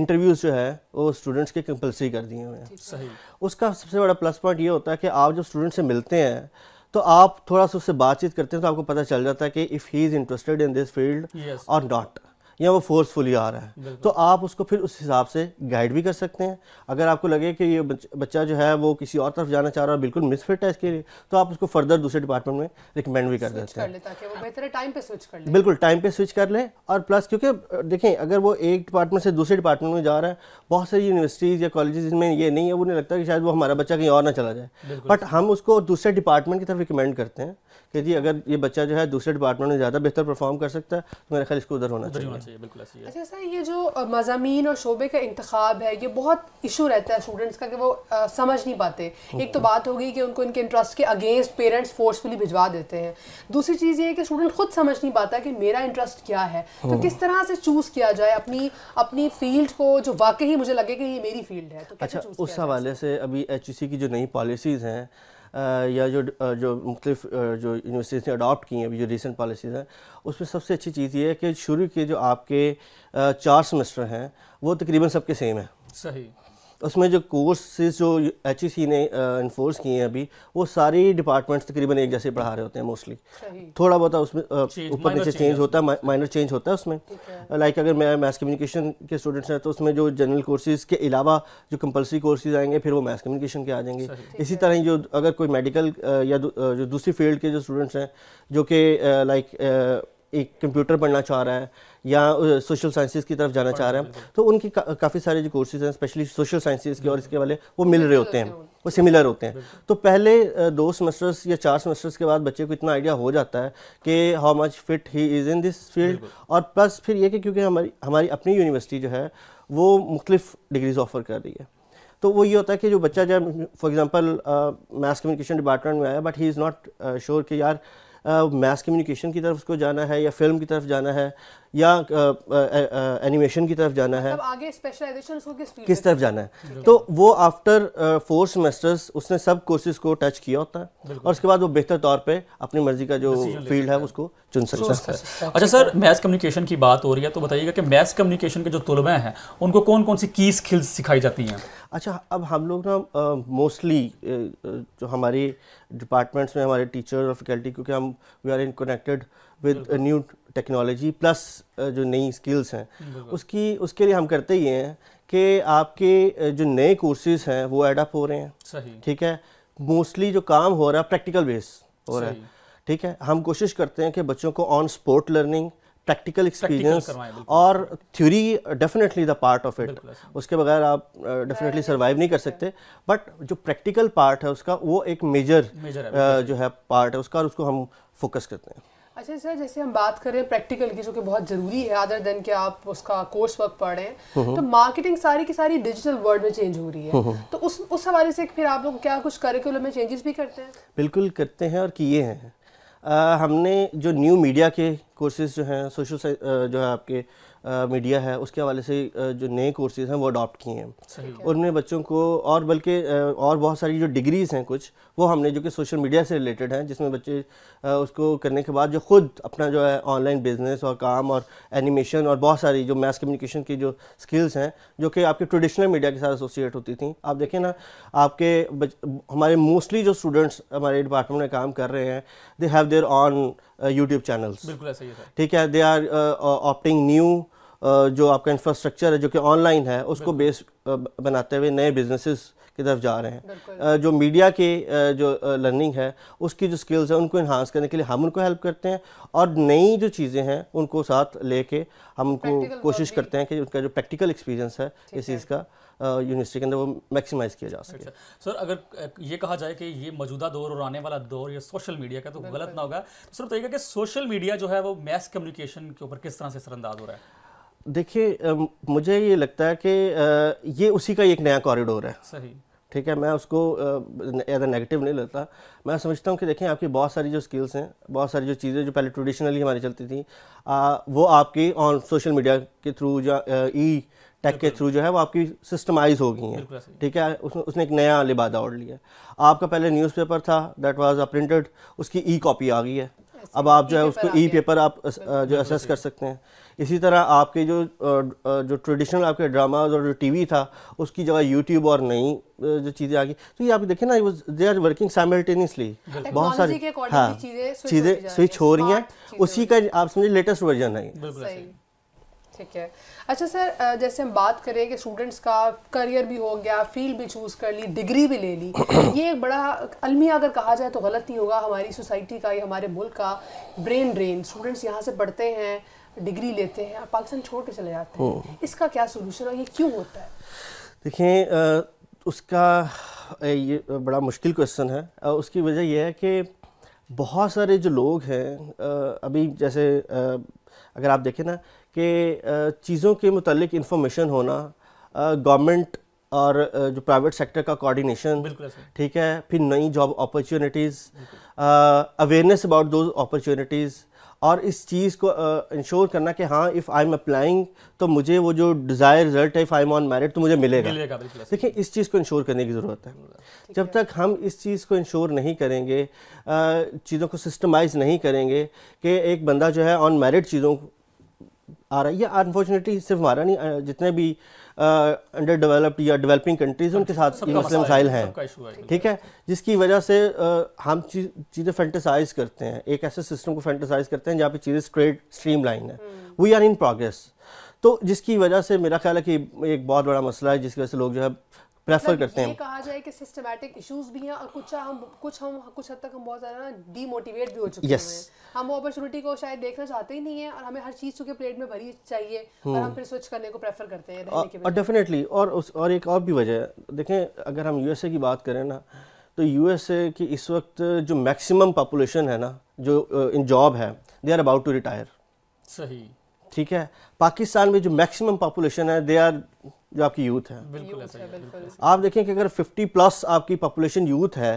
Speaker 3: इंटरव्यूज़ जो है वो स्टूडेंट्स के कंपलसरी कर दिए हुए हैं उसका सबसे बड़ा प्लस पॉइंट ये होता है कि आप जब स्टूडेंट से मिलते हैं तो आप थोड़ा सा उससे बातचीत करते हैं तो आपको पता चल जाता है कि if he is interested in this field और नॉट या वो फोर्सफुली आ रहा है तो आप उसको फिर उस हिसाब से गाइड भी कर सकते हैं अगर आपको लगे कि ये बच्चा जो है वो किसी और तरफ जाना चाह रहा है बिल्कुल मिसफिट है इसके लिए तो आप उसको फर्दर दूसरे डिपार्टमेंट में रिकमेंड भी कर देते
Speaker 2: हैं
Speaker 3: बिल्कुल टाइम पे स्विच कर लें और प्लस क्योंकि देखें अगर वो एक डिपार्टमेंट से दूसरे डिपार्टमेंट में जा रहा है बहुत सारी यूनिवर्सिटीज़ या कॉलेज में ये नहीं है वो नहीं लगता कि शायद वो हमारा बच्चा कहीं और ना चला जाए बट हम उसको दूसरे डिपार्टमेंट की तरफ रिकमेंड करते हैं कि जी अगर ये बच्चा जो है दूसरे डिपार्टमेंट में ज़्यादा बेहतर परफॉर्म कर सकता है तो मेरे ख्याल इसको उधर होना चाहिए
Speaker 1: चाहिए बिल्कुल ऐसी है
Speaker 2: अच्छा सर ये जो मजामी और शोबे का इंतखब है ये बहुत इशू रहता है स्टूडेंट्स का कि वो आ, समझ नहीं पाते एक तो बात होगी कि उनको इनके इंटरेस्ट के अगेंस्ट पेरेंट्स फोर्सफुली भिजवा देते हैं दूसरी चीज़ ये है कि स्टूडेंट खुद समझ नहीं पाता कि मेरा इंटरेस्ट क्या है तो किस तरह से चूज़ किया जाए अपनी अपनी फील्ड को जो वाकई मुझे लगे कि ये मेरी फील्ड है तो
Speaker 3: अच्छा उस हवाले से अभी एच e की जो नई पॉलिसीज़ हैं या जो जो मुख्तफ जो यूनिवर्सिटीज़ ने अडॉप्ट की हैं अभी जो रिसेंट पॉलिसीज़ हैं उसमें सबसे अच्छी चीज़ ये है कि शुरू के जो आपके चार सेमेस्टर हैं वो तकरीबन सबके सेम हैं सही उसमें जो कोर्सेज जो एच e ने इन्फोर्स किए हैं अभी वो सारी डिपार्टमेंट्स तकरीबन एक जैसे पढ़ा रहे होते हैं मोस्टली थोड़ा बहुत उसमें ऊपर नीचे चेंज होता है माइनर चेंज होता है उसमें लाइक अगर मैं मैथ्स कम्युनिकेशन के स्टूडेंट्स हैं तो उसमें जो जनरल कोर्सेज के अलावा जो कंपलसरी कोर्सेज आएंगे फिर वो मैथ्स कम्युनिकेशन के आ जाएंगे इसी तरह जो अगर कोई मेडिकल या जो दूसरी फील्ड के जो स्टूडेंट्स हैं जो कि लाइक एक कंप्यूटर पढ़ना चाह रहा है या सोशल साइंसिस की तरफ जाना चाह रहा है तो उनकी का, काफ़ी सारे जो कोर्सेज हैं स्पेशली सोशल साइंसेज के और इसके वाले वो मिल रहे होते हैं वो सिमिलर होते हैं तो पहले दो सेमेस्टर्स या चार सेमेस्टर्स के बाद बच्चे को इतना आइडिया हो जाता है कि how much fit he is in this field और प्लस फिर ये कि क्योंकि हमारी हमारी अपनी यूनिवर्सिटी जो है वो मुख्तफ डिग्रीज ऑफर कर रही है तो वो ये होता है कि जो बच्चा जब for example maths communication department में आया but he is not sure कि यार uh, मास कम्युनिकेशन की तरफ उसको जाना है या फिल्म की तरफ जाना है या एनिमेशन की तरफ जाना है
Speaker 2: आगे स्पेशलाइजेशन उसको किस किस तरफ जाना है तो
Speaker 3: वो आफ्टर फोर सेमेस्टर्स उसने सब कोर्सेज को टच किया होता है और उसके बाद वो बेहतर तौर पे अपनी मर्जी का जो फील्ड है उसको चुन सकता है अच्छा
Speaker 1: सर मैथ्स कम्युनिकेशन की बात हो रही है तो बताइएगा कि मैथ्स कम्युनिकेशन के जो तलबा हैं उनको कौन कौन सी की स्किल्स सिखाई जाती हैं
Speaker 3: अच्छा अब हम लोग ना मोस्टली जो हमारी डिपार्टमेंट्स में हमारे टीचर और फैकल्टी क्योंकि हम we are in connected with new technology plus जो नई स्किल्स हैं उसकी उसके लिए हम करते ही हैं कि आपके जो नए कोर्सेज हैं वो एडअप हो रहे हैं ठीक है मोस्टली जो काम हो रहा है प्रैक्टिकल बेस हो रहा है ठीक है हम कोशिश करते हैं कि बच्चों को on spot learning practical experience और theory definitely the part of it उसके बगैर आप डेफिनेटली uh, सर्वाइव नहीं कर सकते बट जो प्रैक्टिकल पार्ट है उसका वो एक मेजर, uh, जो है पार्ट है उसका उसको हम फोकस करते हैं
Speaker 2: अच्छा सर जैसे हम बात कर रहे हैं प्रैक्टिकल की जो कि बहुत ज़रूरी है अदर देन कि आप उसका कोर्स वर्क पढ़ रहे हैं हम्म। तो मार्केटिंग सारी की सारी डिजिटल वर्ल्ड में चेंज हो रही है हम्म। तो उस उस हवाले से फिर आप लोग क्या कुछ करिकुलम में चेंजेस भी करते हैं
Speaker 3: बिल्कुल करते हैं और किए हैं हमने जो न्यू मीडिया के कोर्सेज जो हैं सोशल जो है आपके मीडिया है उसके हवाले से जो नए कोर्सेज हैं वो अडॉप्ट किए हैं उनमें बच्चों को और बल्कि और बहुत सारी जो डिग्रीज़ हैं कुछ वो हमने जो कि सोशल मीडिया से रिलेटेड हैं जिसमें बच्चे उसको करने के बाद जो खुद अपना जो है ऑनलाइन बिजनेस और काम और एनिमेशन और बहुत सारी जो मैथ कम्युनिकेशन की जो स्किल्स हैं जो कि आपके ट्रेडिशनल मीडिया के साथ एसोसिएट होती थी आप देखें ना आपके हमारे मोस्टली जो स्टूडेंट्स हमारे डिपार्टमेंट में काम कर रहे हैं they have there on YouTube uh, channels बिल्कुल ठीक है दे आर ऑप्टिंग न्यू जो आपका इंफ्रास्ट्रक्चर है जो कि ऑनलाइन है उसको बेस uh, बनाते हुए नए बिजनेसेस की तरफ जा रहे हैं uh, जो मीडिया के जो लर्निंग है उसकी जो स्किल्स हैं उनको इन्हांस करने के लिए हम उनको हेल्प करते हैं और नई जो चीज़ें हैं उनको साथ लेके हम उनको कोशिश करते हैं कि उनका जो प्रैक्टिकल एक्सपीरियंस है इस चीज़ का यूनिवर्सिटी के अंदर वो मैक्सिमाइज किया जा सके सर
Speaker 1: अच्छा, अगर ये कहा जाए कि ये मौजूदा दौर और आने वाला दौर या सोशल मीडिया का तो गलत ना होगा तो सर बताइएगा कि सोशल मीडिया जो है वो मैस कम्युनिकेशन के ऊपर किस तरह से असरअंदाज हो रहा है
Speaker 3: देखिए मुझे ये लगता है कि ये उसी का एक नया कॉरिडोर है सही ठीक है मैं उसको एज अ नेगेटिव नहीं लेता मैं समझता हूँ कि देखें आपकी बहुत सारी जो स्किल्स हैं बहुत सारी जो चीज़ें जो पहले ट्रेडिशनली हमारी चलती थी आ, वो आपकी ऑन सोशल मीडिया के थ्रू या ई टेक के थ्रू जो है वो आपकी सिस्टमाइज हो गई हैं ठीक है उसने उसने एक नया लिबादा ओढ़ लिया आपका पहले न्यूज़पेपर था दैट वाज अ प्रिंटेड उसकी ई कॉपी आ गई है अब आप e जो है उसको ई पेपर e आप जो असेस कर सकते हैं इसी तरह आपके जो जो ट्रेडिशनल आपके ड्रामा और जो टीवी था उसकी जगह यूट्यूब और नई जो चीज़ें आ गई तो ये आप देखें ना दे आर वर्किंग साइमल्टेनियसली बहुत सारी हाँ चीज़ें स्विच हो रही हैं उसी का आप समझिए लेटेस्ट वर्जन है
Speaker 2: ठीक है अच्छा सर जैसे हम बात करें कि स्टूडेंट्स का करियर भी हो गया फील्ड भी चूज़ कर ली डिग्री भी ले ली [clears throat] ये एक बड़ा अलमिया अगर कहा जाए तो गलत नहीं होगा हमारी सोसाइटी का या हमारे मुल्क का ब्रेन ड्रेन स्टूडेंट्स यहाँ से पढ़ते हैं डिग्री लेते हैं और पाकिस्तान छोड़ के चले जाते हैं हम्म। इसका क्या सोल्यूशन और ये क्यों होता है
Speaker 3: देखें उसका ये बड़ा मुश्किल क्वेश्चन है उसकी वजह यह है कि बहुत सारे जो लोग हैं अभी जैसे अगर आप देखें ना कि चीज़ों के मुतलिक इन्फॉर्मेशन होना गवर्नमेंट और जो प्राइवेट सेक्टर का कोऑर्डिनेशन ठीक है फिर नई job opportunities awareness about those opportunities और इस चीज़ को इंश्योर uh, करना कि हाँ इफ़ आई एम अप्लाइंग तो मुझे वो जो डिज़ायर रिजल्ट है if I am on merit तो मुझे मिलेगा मिलेगा देखिए इस चीज़ को इंश्योर करने की ज़रूरत है जब है। तक हम इस चीज़ को इंश्योर नहीं करेंगे चीज़ों को सिस्टमाइज नहीं करेंगे कि एक बंदा जो है ऑन मेरिट चीज़ों आ रहा है या अनफॉर्चुनेटली सिर्फ हमारा नहीं जितने भी अंडर डेवलप्ड या डेवलपिंग कंट्रीज उनके साथ ये मसले मसाइल हैं ठीक है जिसकी वजह से आ, हम चीज़ें फेंटिसाइज करते हैं एक ऐसे सिस्टम को फेंटिसाइज करते हैं जहाँ पे चीज़ें स्ट्रेट स्ट्रीम लाइन है वी आर इन प्रोग्रेस तो जिसकी वजह से मेरा ख्याल है कि एक बहुत बड़ा मसला है जिसकी वजह से लोग जो है प्रेफर मतलब करते हैं
Speaker 2: कहा जाए कि सिस्टमैटिक इश्यूज भी हैं और कुछ हम कुछ हम कुछ हद तक हम बहुत ज़्यादा डीमोटिवेट भी हो चुके yes. हैं हम अपॉर्चुनिटी को शायद देखना चाहते ही नहीं है और हमें हर चीज़ चूँकि प्लेट में भरी चाहिए और हम हम्म। फिर स्विच करने को प्रेफर
Speaker 3: करते हैं और डेफिनेटली और उस और एक और भी वजह है देखें अगर हम यूएसए की बात करें ना तो यूएसए की इस वक्त जो मैक्सिमम पॉपुलेशन है ना जो इन जॉब है they are about to retire सही ठीक है पाकिस्तान में जो मैक्सिमम पॉपुलेशन है दे आर जो आपकी यूथ है बिल्कुल आप देखें कि अगर 50 प्लस आपकी पॉपुलेशन यूथ है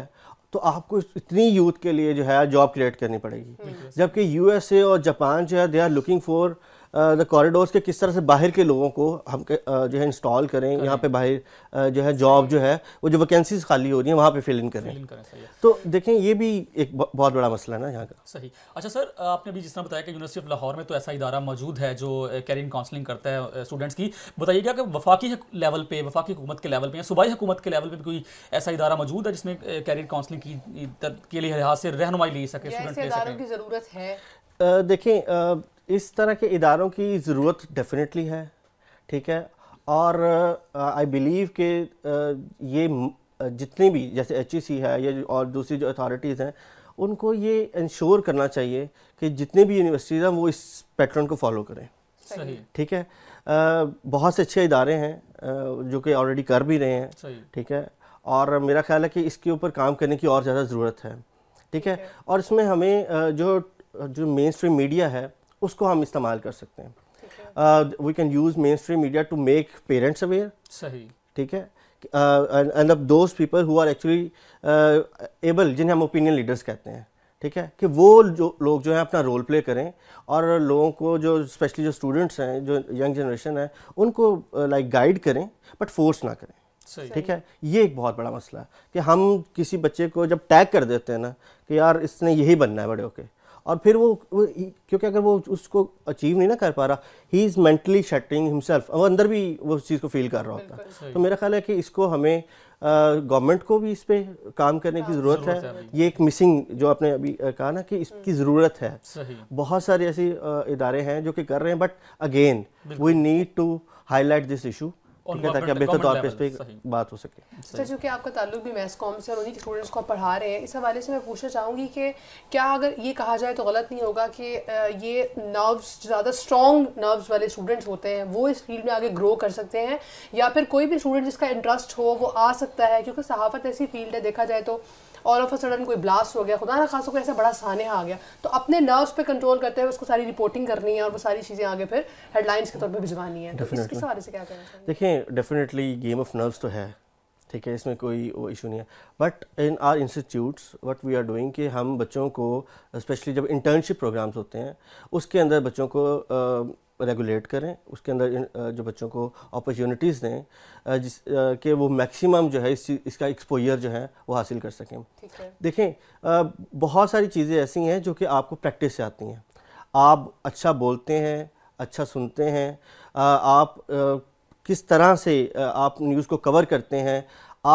Speaker 3: तो आपको इतनी यूथ के लिए जो है जॉब क्रिएट करनी पड़ेगी जबकि यूएसए और जापान जो है they are looking for the corridors के किस तरह से बाहर के लोगों को हम जो है इंस्टॉल करें यहाँ पे बाहर जो है जॉब जो है वो जो वैकेंसीज खाली हो रही हैं वहाँ पे फिल इन करें करें तो देखें ये भी एक बहुत बड़ा मसला है ना यहाँ का सही
Speaker 1: अच्छा सर आपने अभी जिस तरह बताया कि यूनिवर्सिटी ऑफ लाहौर में तो ऐसा इदारा मौजूद है जो कैरियर काउंसलिंग करता है स्टूडेंट्स की बताइएगा कि वफाकी लेवल पे वफाकी हुकूमत के लेवल पे या सूबाई हुकूमत के लेवल पे कोई ऐसा इदारा मौजूद है जिसमें कैरियर काउंसलिंग की के लिए लिहाज से रहनमाई ले सके स्टूडेंट की
Speaker 2: ज़रूरत है
Speaker 3: देखें इस तरह के इदारों की ज़रूरत डेफिनेटली है ठीक है और आई uh, बिलीव कि uh, ये uh, जितनी भी जैसे एच e है या और दूसरी जो अथॉरिटीज़ हैं उनको ये इंश्योर करना चाहिए कि जितनी भी यूनिवर्सिटीज़ हैं वो इस पैटर्न को फॉलो करें सही ठीक है बहुत से अच्छे इदारे हैं जो कि ऑलरेडी कर भी रहे हैं ठीक है और मेरा ख्याल है कि इसके ऊपर काम करने की और ज़्यादा ज़रूरत है ठीक है और इसमें हमें जो जो मेन स्ट्रीम मीडिया है उसको हम इस्तेमाल कर सकते हैं we can use mainstream media to make parents aware सही ठीक है एंड अब those people who are actually able जिन्हें हम ओपिनियन लीडर्स कहते हैं ठीक है कि वो जो लोग जो हैं अपना रोल प्ले करें और लोगों को जो स्पेशली जो स्टूडेंट्स हैं जो यंग जनरेशन है उनको लाइक गाइड करें बट फोर्स ना करें ठीक है ये एक बहुत बड़ा मसला है कि हम किसी बच्चे को जब टैग कर देते हैं ना कि यार इसने यही बनना है बड़े होके और फिर वो, वो क्योंकि अगर वो उसको अचीव नहीं ना कर पा रहा ही इज़ मेंटली शटिंग हिमसेल्फ वो अंदर भी वो उस चीज़ को फील कर रहा होता है तो मेरा ख्याल है कि इसको हमें गवर्नमेंट को भी इस पर काम करने की हाँ, ज़रूरत है।, है ये एक मिसिंग जो आपने अभी कहा ना कि इसकी हम्म। ज़रूरत है बहुत सारे ऐसे इदारे हैं जो कि कर रहे हैं but again we need to highlight this issue ठीक है बेहतर तौर पर इस तो तो पर बात हो सके अच्छा, सर
Speaker 2: चूँकि आपका ताल्लुक भी मैस कॉम से और उन्हीं के स्टूडेंट्स को आप पढ़ा रहे हैं इस हवाले से मैं पूछना चाहूँगी कि क्या अगर ये कहा जाए तो गलत नहीं होगा कि ये नर्व्स ज़्यादा स्ट्रॉन्ग नर्व्स वाले स्टूडेंट्स होते हैं वो इस फील्ड में आगे ग्रो कर सकते हैं या फिर कोई भी स्टूडेंट जिसका इंटरेस्ट हो वो आ सकता है क्योंकि सहाफ़त ऐसी फील्ड है देखा जाए तो ऑल ऑफ अ सडन कोई ब्लास्ट हो गया खुदा ना खासा कोई ऐसा बड़ा सानहा आ गया तो अपने नर्व्स पे कंट्रोल करते हुए उसको सारी रिपोर्टिंग करनी है और वो सारी चीज़ें आगे फिर हेडलाइंस के तौर पर भिजवानी है तो इसके सवाल से क्या करें
Speaker 3: देखें डेफिनेटली गेम ऑफ नर्व्स तो है ठीक है इसमें कोई वो इशू नहीं है but in our institutes what we are doing कि हम बच्चों को स्पेशली जब इंटर्नशिप प्रोग्राम्स होते हैं उसके अंदर बच्चों को रेगुलेट करें उसके अंदर जो बच्चों को अपॉर्चुनिटीज़ दें जिस के वो मैक्सिमम जो है इस इसका एक्सपोजर जो है वो हासिल कर सकें देखें बहुत सारी चीज़ें ऐसी हैं जो कि आपको प्रैक्टिस से आती हैं आप अच्छा बोलते हैं अच्छा सुनते हैं आप किस तरह से आप न्यूज़ को कवर करते हैं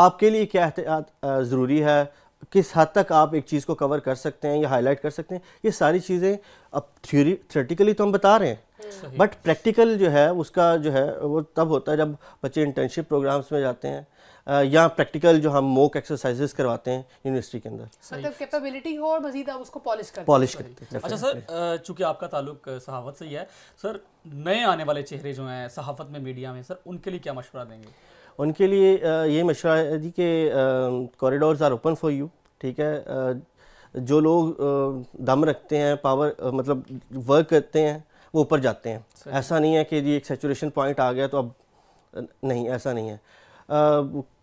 Speaker 3: आपके लिए क्या एहतियात ज़रूरी है किस हद तक आप एक चीज़ को कवर कर सकते हैं या हाईलाइट कर सकते हैं ये सारी चीज़ें अब थ्योरी थ्रेटिकली तो हम बता रहे हैं बट प्रैक्टिकल जो है उसका जो है वो तब होता है जब बच्चे इंटर्नशिप प्रोग्राम्स में जाते हैं या प्रैक्टिकल जो हम मोक एक्सरसाइजेस करवाते हैं यूनिवर्सिटी के अंदर मतलब
Speaker 2: कैपेबिलिटी हो और मजीद आप उसको पॉलिश करते पॉलिश करते
Speaker 3: हैं अच्छा
Speaker 1: सर चूंकि आपका ताल्लुक सहाफत से ही है सर नए आने वाले चेहरे जो हैं सहाफत में मीडिया में सर उनके लिए क्या मशवरा देंगे
Speaker 3: उनके लिए ये मशवरा है जी के corridors are open for you ठीक है जो लोग दम रखते हैं पावर मतलब वर्क करते हैं वो ऊपर जाते हैं ऐसा नहीं है कि जी एक सेचुरेशन पॉइंट आ गया तो अब नहीं ऐसा नहीं है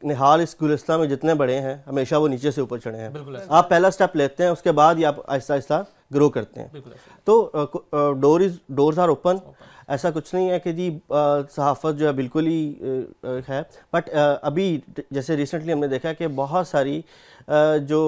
Speaker 3: निहाल इस गुलस्ता में जितने बड़े हैं हमेशा वो नीचे से ऊपर चढ़े हैं आप पहला स्टेप लेते हैं उसके बाद ही आप आहिस्ता आहिस्ता ग्रो करते हैं तो door is doors are open ऐसा कुछ नहीं है कि जी सहाफ़त जो है बिल्कुल ही है बट अभी जैसे रिसेंटली हमने देखा कि बहुत सारी जो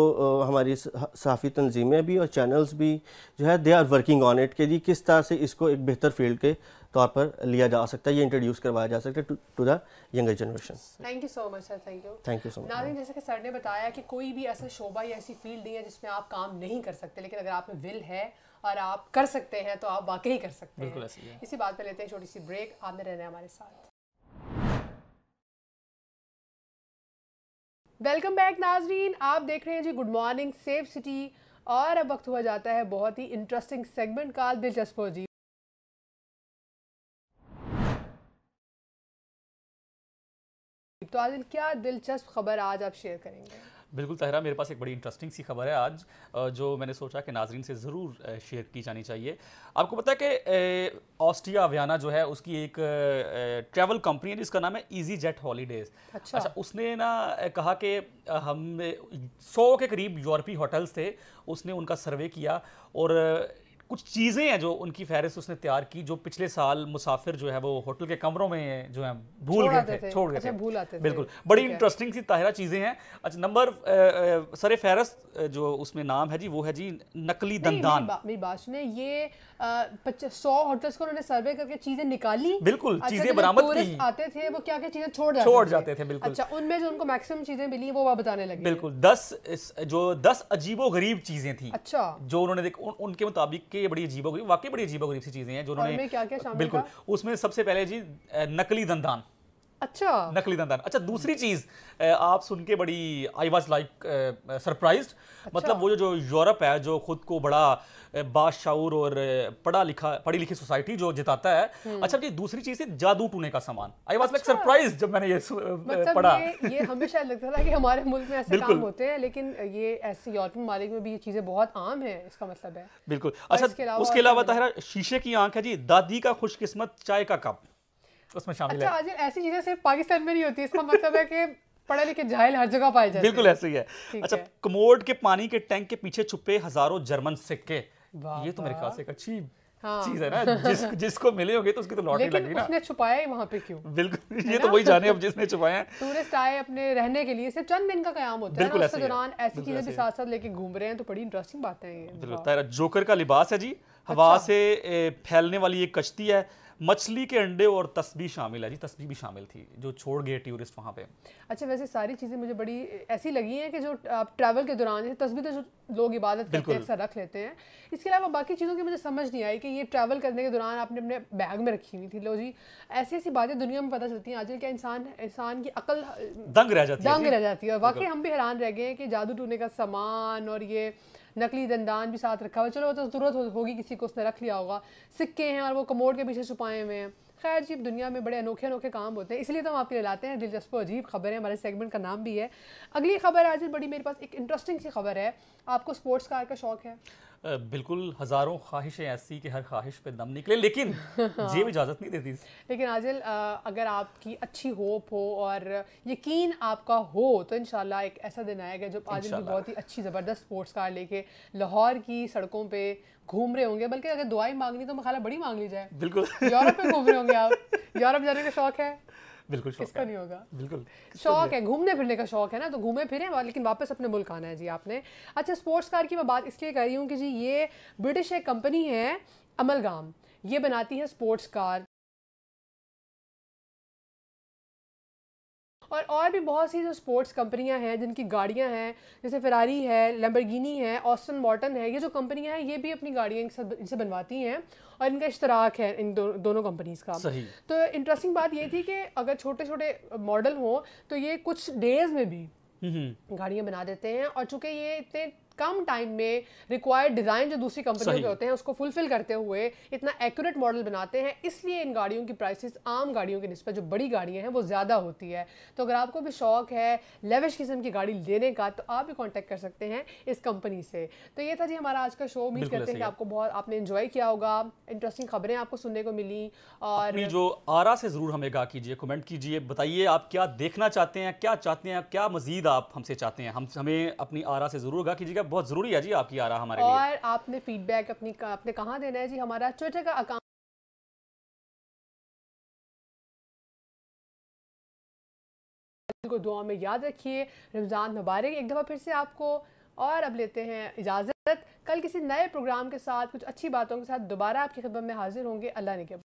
Speaker 3: हमारी सहाफ़ी तनजीमें भी और चैनल्स भी जो है they are working on it कि जी किस तरह से इसको एक बेहतर फील्ड के तौर पर लिया जा सकता है ये इंट्रोड्यूस करवाया जा सकता है to the younger generation
Speaker 2: thank you so much sir thank you
Speaker 3: thank you so much नाजिन
Speaker 2: जैसे कि सर ने बताया कि कोई भी ऐसा शोबा या ऐसी फील्ड नहीं है जिसमें आप काम नहीं कर सकते लेकिन अगर आप में विल है और आप कर सकते हैं तो आप वाकई कर सकते
Speaker 1: हैं इसी
Speaker 2: बात पर लेते हैं छोटी सी ब्रेक आपने रहने हमारे साथ वेलकम बैक नाजरीन आप देख रहे हैं जी गुड मॉर्निंग सेफ सिटी और अब वक्त हुआ जाता है बहुत ही इंटरेस्टिंग सेगमेंट का दिलचस्प हो जी तो आज क्या दिलचस्प खबर आज आप शेयर करेंगे
Speaker 3: बिल्कुल
Speaker 1: तहरा मेरे पास एक बड़ी इंटरेस्टिंग सी खबर है आज जो मैंने सोचा कि नाजरीन से ज़रूर शेयर की जानी चाहिए आपको पता है कि ऑस्ट्रिया अवियाना जो है उसकी एक ट्रैवल कंपनी है जिसका नाम है ईजी जेट हॉलीडेज अच्छा।, अच्छा उसने ना कहा कि हम सौ के करीब यूरोपी होटल्स थे उसने उनका सर्वे किया और कुछ चीज़ें हैं जो उनकी फहरिस्त उसने तैयार की जो पिछले साल मुसाफिर जो है वो होटल के कमरों में जो है भूल गए थे, छोड़ गए अच्छा, थे भूल आते बिल्कुल बड़ी इंटरेस्टिंग सी ताहिरा चीज़ें हैं अच्छा नंबर सर फहरस्त जो उसमें नाम है जी वो है जी नकली दंदान
Speaker 2: मेरी बात सुने ये सौ होटल्स को उन्होंने सर्वे करके चीज़ें निकाली बिल्कुल अच्छा, चीज़ें बरामद की आते थे वो क्या क्या चीज़ें छोड़ छोड़ जाते थे बिल्कुल अच्छा उनमें जो उनको मैक्सिमम चीज़ें मिली वो बताने लगे
Speaker 1: बिल्कुल दस जो दस अजीबो गरीब चीज़ें थी अच्छा जो उन्होंने उनके मुताबिक कि ये बड़ी अजीबो गरीब वाकई बड़ी अजीबो गरीब सी चीज़ें हैं जो उन्होंने बिल्कुल उसमें सबसे पहले जी नकली दंदान अच्छा नकली दंदान अच्छा दूसरी चीज आप सुन के बड़ी आई वॉज लाइक सरप्राइज मतलब वो जो यूरोप है जो खुद को बड़ा बादशाऊर और पढ़ा लिखा पढ़ी लिखी सोसाइटी जो जिताता है हम्म। अच्छा जी दूसरी चीज़ है जादू टूने का सामान आई वॉज लाइक अच्छा। सरप्राइज जब मैंने ये मतलब पढ़ा
Speaker 2: ये, हमेशा लगता था कि हमारे मुल्क में ऐसे काम होते हैं लेकिन ये ऐसे यूरोपियन मालिक में भी ये चीज़ें बहुत आम है इसका मतलब है
Speaker 1: बिल्कुल अच्छा उसके अलावा ताहिरा शीशे की आंख है जी दादी का खुशकिस्मत चाय का कप उसमें शामिल अच्छा, है
Speaker 2: ऐसी चीजें सिर्फ पाकिस्तान में नहीं होती इसका मतलब है कि पढ़े लिखे जाहिल हर जगह पाए जाते हैं बिल्कुल ऐसे
Speaker 1: ही है अच्छा कमोड के पानी के टैंक के पीछे छुपे हजारों जर्मन सिक्के ये तो मेरे ख्याल से एक अच्छी
Speaker 2: हाँ। चीज है ना जिस, [laughs]
Speaker 1: जिसको मिले होंगे तो उसकी तो लॉटरी लगी ना उसने
Speaker 2: छुपाया ही वहाँ पे क्यों
Speaker 1: बिल्कुल ये तो वही जाने अब जिसने छुपाया है
Speaker 2: टूरिस्ट आए अपने रहने के लिए सिर्फ चंद दिन का कयाम होता है उस दौरान ऐसी चीजें भी साथ साथ लेके घूम रहे हैं तो बड़ी इंटरेस्टिंग बातें हैं
Speaker 1: जोकर का लिबास है जी अच्छा। हवा से फैलने वाली एक कश्ती है मछली के अंडे और तस्वीर शामिल है जी तस्वीर भी शामिल थी जो छोड़ गए टूरिस्ट वहाँ पे
Speaker 2: अच्छा वैसे सारी चीज़ें मुझे बड़ी ऐसी लगी हैं कि जो आप ट्रैवल के दौरान जैसे तो जो लोग इबादत करते हैं अक्सर रख लेते हैं इसके अलावा बाकी चीज़ों की मुझे समझ नहीं आई कि ये ट्रैवल करने के दौरान आपने अपने बैग में रखी हुई थी लो जी ऐसी ऐसी बातें दुनिया में पता चलती हैं आजकल क्या इंसान इंसान की अकल
Speaker 1: दंग रह जाती है दंग रह
Speaker 2: जाती है और वाकई हम भी हैरान रह गए हैं कि जादू टूने का सामान और ये नकली दंदान भी साथ रखा हुआ चलो तो ज़रूरत होगी किसी को उसने रख लिया होगा सिक्के हैं और वो कमोड के पीछे छुपाए हुए हैं खैर जी दुनिया में बड़े अनोखे अनोखे काम होते हैं इसलिए तो हम आपके लिए लाते हैं दिलचस्प अजीब खबर है हमारे सेगमेंट का नाम भी है अगली खबर आज बड़ी मेरे पास एक इंटरेस्टिंग सी खबर है आपको स्पोर्ट्स कार का शौक है
Speaker 1: बिल्कुल हज़ारों ख्वाहिशें ऐसी कि हर ख्वाहिश पे दम निकले लेकिन [laughs] जेब इजाज़त नहीं देती
Speaker 2: लेकिन आजिल अगर आपकी अच्छी होप हो और यकीन आपका हो तो इन एक ऐसा दिन आएगा जब आज भी बहुत ही अच्छी ज़बरदस्त स्पोर्ट्स कार लेके लाहौर की सड़कों पर घूम रहे होंगे बल्कि अगर दुआई मांगनी तो मखाला बड़ी मांग ली जाए
Speaker 1: बिल्कुल यूरोप
Speaker 2: में घूम रहे होंगे आप यूरोप जाने का शौक है
Speaker 1: बिल्कुल शौक है। नहीं होगा बिल्कुल
Speaker 2: शौक है घूमने फिरने का शौक है ना तो घूमे फिरे लेकिन वापस अपने मुल्क आना है जी आपने अच्छा स्पोर्ट्स कार की मैं बात इसलिए कर रही हूँ कि जी ये ब्रिटिश एक कंपनी है अमलगाम ये बनाती है स्पोर्ट्स कार और और भी बहुत सी जो स्पोर्ट्स कंपनियां हैं जिनकी गाड़ियां हैं जैसे फिरारी है लेम्बरगिनी है ऑस्टन मॉटन है ये जो कंपनियां हैं ये भी अपनी गाड़ियां इनसे बनवाती हैं और इनका इश्तराक है इन दो, दोनों कंपनीज़ का सही तो इंटरेस्टिंग बात ये थी कि अगर छोटे छोटे मॉडल हों तो ये कुछ डेज़ में भी हम्म। गाड़ियाँ बना देते हैं और चूँकि ये इतने कम टाइम में रिक्वायर्ड डिज़ाइन जो दूसरी कंपनियों के होते हैं उसको फुलफिल करते हुए इतना एक्यूरेट मॉडल बनाते हैं इसलिए इन गाड़ियों की प्राइसेस आम गाड़ियों के नस्बत जो बड़ी गाड़ियाँ हैं वो ज़्यादा होती है तो अगर आपको भी शौक है लेविश किस्म की गाड़ी लेने का तो आप भी कॉन्टैक्ट कर सकते हैं इस कंपनी से तो ये था जी हमारा आज का शो उम्मीद करते हैं कि आपको बहुत आपने इन्जॉय किया होगा इंटरेस्टिंग खबरें आपको सुनने को मिली और
Speaker 1: जो आरा से ज़रूर हमें गा कीजिए कमेंट कीजिए बताइए आप क्या देखना चाहते हैं क्या चाहते हैं क्या मज़ीद आप हमसे चाहते हैं हम हमें अपनी आरा से ज़रूर गा कीजिएगा फीडबैक बहुत जरूरी है जी आपकी आ रहा हमारे और लिए
Speaker 2: और आपने फीडबैक अपनी आपने कहाँ देना है जी हमारा ट्विटर का अकाउंट को दुआ में याद रखिए रमज़ान मुबारक एक दफ़ा फिर से आपको और अब लेते हैं इजाज़त कल किसी नए प्रोग्राम के साथ कुछ अच्छी बातों के साथ दोबारा आपकी खिदमत में हाजिर होंगे अल्लाह ने के